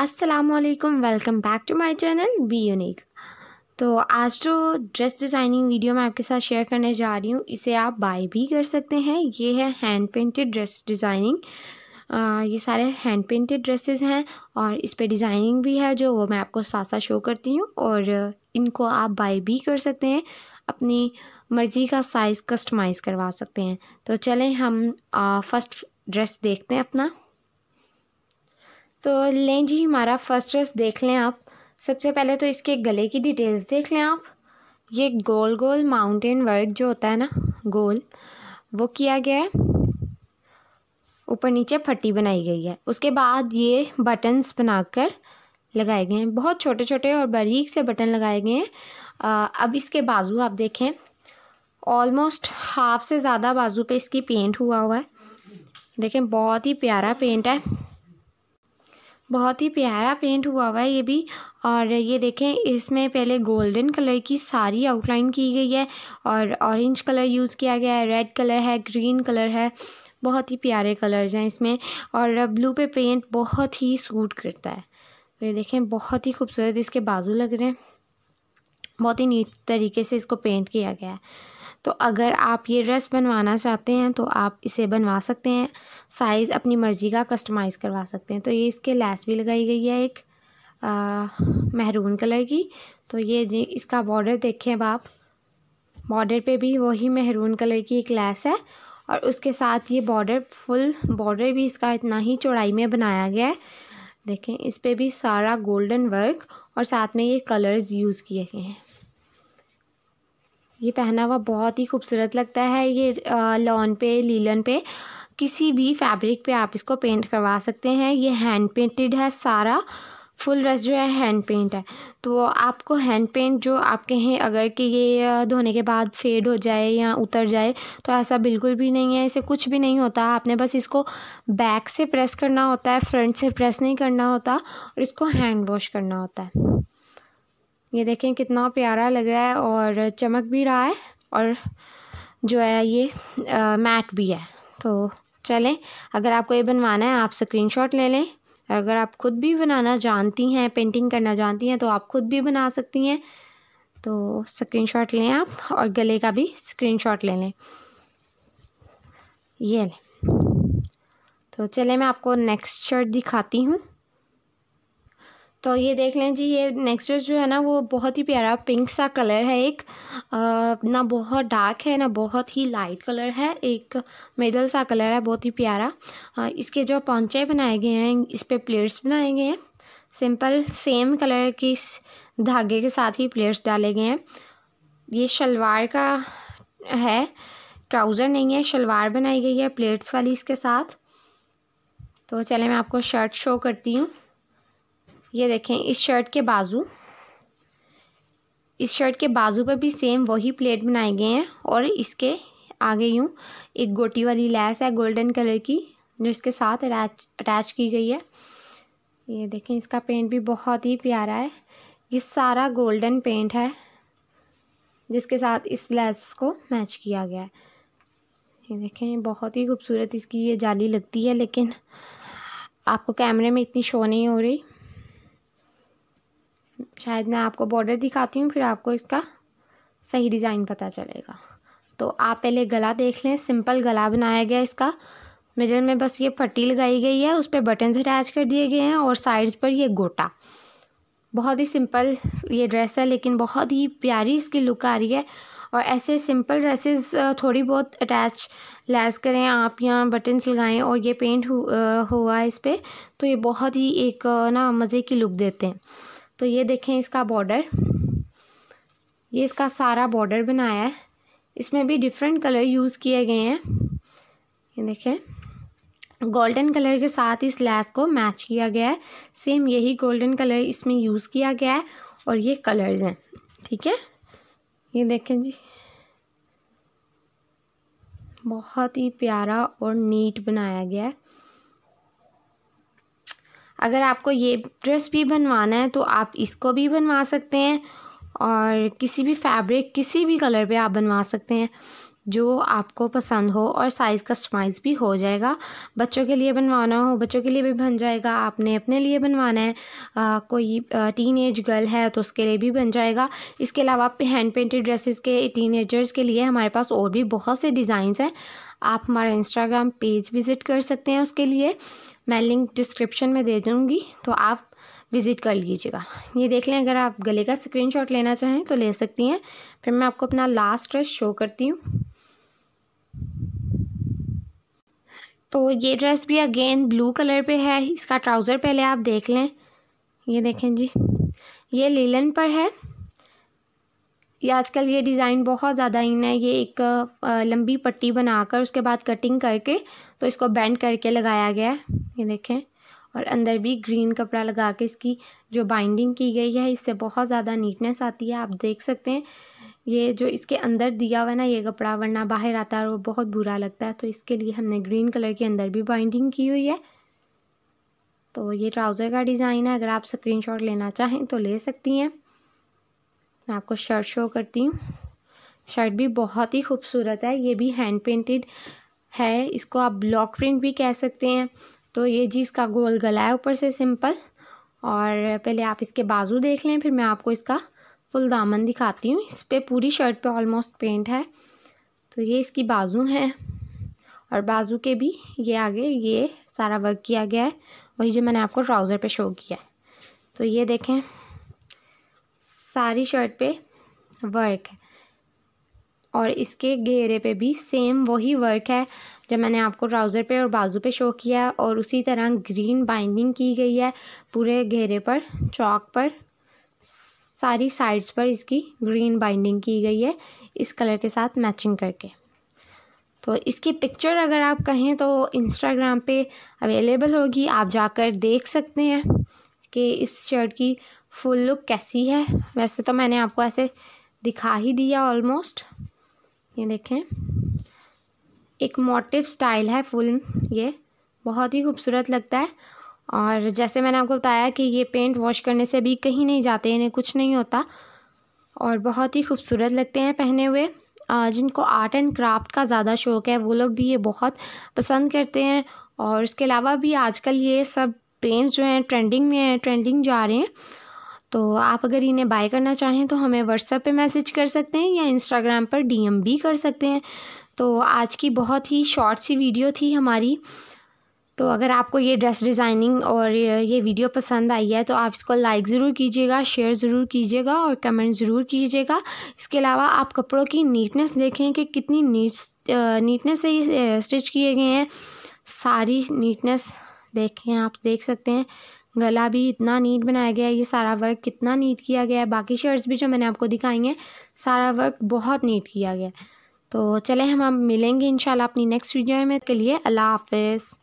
असलकम welcome back to my channel be unique तो आज जो ड्रेस डिज़ाइनिंग वीडियो मैं आपके साथ शेयर करने जा रही हूँ इसे आप बाय भी कर सकते हैं ये है हैंड पेंटेड ड्रेस डिज़ाइनिंग ये सारे हैंड पेंटेड ड्रेसेस हैं और इस पे डिज़ाइनिंग भी है जो वो मैं आपको साथ साथ शो करती हूँ और इनको आप बाय भी कर सकते हैं अपनी मर्ज़ी का साइज़ कस्टमाइज़ करवा सकते हैं तो चलें हम फ़र्स्ट ड्रेस देखते हैं अपना तो लें जी हमारा फर्स्ट ड्रेस देख लें आप सबसे पहले तो इसके गले की डिटेल्स देख लें आप ये गोल गोल माउंटेन वर्क जो होता है ना गोल वो किया गया है ऊपर नीचे फट्टी बनाई गई है उसके बाद ये बटन्स बनाकर लगाए गए हैं बहुत छोटे छोटे और बारीक से बटन लगाए गए हैं अब इसके बाजू आप देखें ऑलमोस्ट हाफ से ज़्यादा बाजू पे इसकी पेंट हुआ हुआ है देखें बहुत ही प्यारा पेंट है बहुत ही प्यारा पेंट हुआ हुआ है ये भी और ये देखें इसमें पहले गोल्डन कलर की सारी आउटलाइन की गई है और ऑरेंज कलर यूज़ किया गया है रेड कलर है ग्रीन कलर है बहुत ही प्यारे कलर्स हैं इसमें और ब्लू पे पेंट बहुत ही सूट करता है तो ये देखें बहुत ही खूबसूरत इसके बाजू लग रहे हैं बहुत ही नीट तरीके से इसको पेंट किया गया है तो अगर आप ये ड्रेस बनवाना चाहते हैं तो आप इसे बनवा सकते हैं साइज़ अपनी मर्ज़ी का कस्टमाइज़ करवा सकते हैं तो ये इसके लैस भी लगाई गई है एक महरून कलर की तो ये जी इसका बॉर्डर देखें अब आप बॉर्डर पे भी वही महरून कलर की एक लैस है और उसके साथ ये बॉर्डर फुल बॉर्डर भी इसका इतना ही चौड़ाई में बनाया गया है देखें इस पर भी सारा गोल्डन वर्क और साथ में ये कलर्स यूज़ किए गए हैं ये पहना हुआ बहुत ही खूबसूरत लगता है ये लॉन पे लीलन पे किसी भी फैब्रिक पे आप इसको पेंट करवा सकते हैं ये हैंड पेंटेड है सारा फुल रस जो है हैंड पेंट है तो आपको हैंड पेंट जो आपके हैं अगर कि ये धोने के बाद फेड हो जाए या उतर जाए तो ऐसा बिल्कुल भी नहीं है इसे कुछ भी नहीं होता आपने बस इसको बैक से प्रेस करना होता है फ्रंट से प्रेस नहीं करना होता और इसको हैंड वॉश करना होता है ये देखें कितना प्यारा लग रहा है और चमक भी रहा है और जो है ये आ, मैट भी है तो चलें अगर आपको ये बनवाना है आप स्क्रीनशॉट ले लें अगर आप ख़ुद भी बनाना जानती हैं पेंटिंग करना जानती हैं तो आप ख़ुद भी बना सकती हैं तो स्क्रीनशॉट लें आप और गले का भी स्क्रीनशॉट ले लें ये लें तो चलें मैं आपको नेक्स्ट शर्ट दिखाती हूँ तो ये देख लें जी ये नेक्स्ट ड्रेस जो है ना वो बहुत ही प्यारा पिंक सा कलर है एक आ, ना बहुत डार्क है ना बहुत ही लाइट कलर है एक मिडल सा कलर है बहुत ही प्यारा आ, इसके जो पौचे बनाए गए हैं इस पर प्लेट्स बनाए गए हैं सिंपल सेम कलर की धागे के साथ ही प्लेट्स डाले गए हैं ये शलवार का है ट्राउज़र नहीं है शलवार बनाई गई है प्लेट्स वाली इसके साथ तो चले मैं आपको शर्ट शो करती हूँ ये देखें इस शर्ट के बाजू इस शर्ट के बाजू पर भी सेम वही प्लेट बनाए गए हैं और इसके आगे यूँ एक गोटी वाली लैस है गोल्डन कलर की जो इसके साथ अटैच अटैच की गई है ये देखें इसका पेंट भी बहुत ही प्यारा है ये सारा गोल्डन पेंट है जिसके साथ इस लैस को मैच किया गया है ये देखें बहुत ही खूबसूरत इसकी ये जाली लगती है लेकिन आपको कैमरे में इतनी शो नहीं हो रही शायद मैं आपको बॉर्डर दिखाती हूँ फिर आपको इसका सही डिज़ाइन पता चलेगा तो आप पहले गला देख लें सिंपल गला बनाया गया इसका मिडल में बस ये पट्टी लगाई गई है उस पर बटन्स अटैच कर दिए गए हैं और साइड्स पर ये गोटा बहुत ही सिंपल ये ड्रेस है लेकिन बहुत ही प्यारी इसकी लुक आ रही है और ऐसे सिंपल ड्रेसेस थोड़ी बहुत अटैच लैस करें आप यहाँ बटन्स लगाएं और ये पेंट हुआ है इस पर तो ये बहुत ही एक ना मज़े की लुक देते हैं तो ये देखें इसका बॉर्डर ये इसका सारा बॉर्डर बनाया है इसमें भी डिफरेंट कलर यूज़ किए गए हैं ये देखें गोल्डन कलर के साथ इस लैस को मैच किया गया है सेम यही गोल्डन कलर इसमें यूज़ किया गया है और ये कलर्स हैं ठीक है ये देखें जी बहुत ही प्यारा और नीट बनाया गया है अगर आपको ये ड्रेस भी बनवाना है तो आप इसको भी बनवा सकते हैं और किसी भी फैब्रिक किसी भी कलर पे आप बनवा सकते हैं जो आपको पसंद हो और साइज़ कस्टमाइज़ भी हो जाएगा बच्चों के लिए बनवाना हो बच्चों के लिए भी बन जाएगा आपने अपने लिए बनवाना है आ, कोई टीन एज गर्ल है तो उसके लिए भी बन जाएगा इसके अलावा हैंड पेंटेड ड्रेसेस के टीन एजर्स के लिए हमारे पास और भी बहुत से डिज़ाइंस हैं आप हमारा इंस्टाग्राम पेज विज़िट कर सकते हैं उसके लिए मैं लिंक डिस्क्रिप्शन में दे दूँगी तो आप विज़िट कर लीजिएगा ये देख लें अगर आप गले का स्क्रीनशॉट लेना चाहें तो ले सकती हैं फिर मैं आपको अपना लास्ट ड्रेस शो करती हूँ तो ये ड्रेस भी अगेन ब्लू कलर पे है इसका ट्राउज़र पहले आप देख लें ये देखें जी ये लीलन पर है ये आजकल ये डिज़ाइन बहुत ज़्यादा इन है ये एक लंबी पट्टी बनाकर उसके बाद कटिंग करके तो इसको बैंड करके लगाया गया है ये देखें और अंदर भी ग्रीन कपड़ा लगा के इसकी जो बाइंडिंग की गई है इससे बहुत ज़्यादा नीटनेस आती है आप देख सकते हैं ये जो इसके अंदर दिया हुआ ना ये कपड़ा वरना बाहर आता है और वो बहुत बुरा लगता है तो इसके लिए हमने ग्रीन कलर के अंदर भी बाइंडिंग की हुई है तो ये ट्राउज़र का डिज़ाइन है अगर आप स्क्रीनशॉट लेना चाहें तो ले सकती हैं मैं आपको शर्ट शो करती हूँ शर्ट भी बहुत ही खूबसूरत है ये भी हैंड पेंटेड है इसको आप ब्लॉक प्रिंट भी कह सकते हैं तो ये जी इसका गोल गला है ऊपर से सिंपल और पहले आप इसके बाजू देख लें फिर मैं आपको इसका फुल दामन दिखाती हूँ इस पर पूरी शर्ट पे ऑलमोस्ट पेंट है तो ये इसकी बाजू है और बाजू के भी ये आगे ये सारा वर्क किया गया है वही जो मैंने आपको ट्राउज़र पर शो किया है तो ये देखें सारी शर्ट पे वर्क है और इसके घेरे पे भी सेम वही वर्क है जब मैंने आपको ट्राउज़र पे और बाजू पे शो किया है और उसी तरह ग्रीन बाइंडिंग की गई है पूरे घेरे पर चौक पर सारी साइड्स पर इसकी ग्रीन बाइंडिंग की गई है इस कलर के साथ मैचिंग करके तो इसकी पिक्चर अगर आप कहें तो इंस्टाग्राम पे अवेलेबल होगी आप जाकर देख सकते हैं कि इस शर्ट की फुल लुक कैसी है वैसे तो मैंने आपको ऐसे दिखा ही दिया ऑलमोस्ट ये देखें एक मोटिव स्टाइल है फुल ये बहुत ही खूबसूरत लगता है और जैसे मैंने आपको बताया कि ये पेंट वॉश करने से भी कहीं नहीं जाते इन्हें कुछ नहीं होता और बहुत ही खूबसूरत लगते हैं पहने हुए जिनको आर्ट एंड क्राफ्ट का ज़्यादा शौक़ है वो लोग भी ये बहुत पसंद करते हैं और उसके अलावा भी आजकल ये सब पेंट्स जो हैं ट्रेंडिंग में हैं ट्रेंडिंग जा रहे हैं तो आप अगर इन्हें बाय करना चाहें तो हमें व्हाट्सएप पे मैसेज कर सकते हैं या इंस्टाग्राम पर डीएम भी कर सकते हैं तो आज की बहुत ही शॉर्ट सी वीडियो थी हमारी तो अगर आपको ये ड्रेस डिज़ाइनिंग और ये वीडियो पसंद आई है तो आप इसको लाइक ज़रूर कीजिएगा शेयर ज़रूर कीजिएगा और कमेंट ज़रूर कीजिएगा इसके अलावा आप कपड़ों की नीटनेस देखें कि कितनी नीट नीटनेस से ये स्टिच किए गए हैं सारी नीटनेस देखें आप देख सकते हैं गला भी इतना नीट बनाया गया है ये सारा वर्क कितना नीट किया गया है बाकी शर्ट्स भी जो मैंने आपको दिखाई हैं सारा वर्क बहुत नीट किया गया है तो चले हम अब मिलेंगे इन अपनी नेक्स्ट वीडियो में के लिए अल्लाह हाफिज़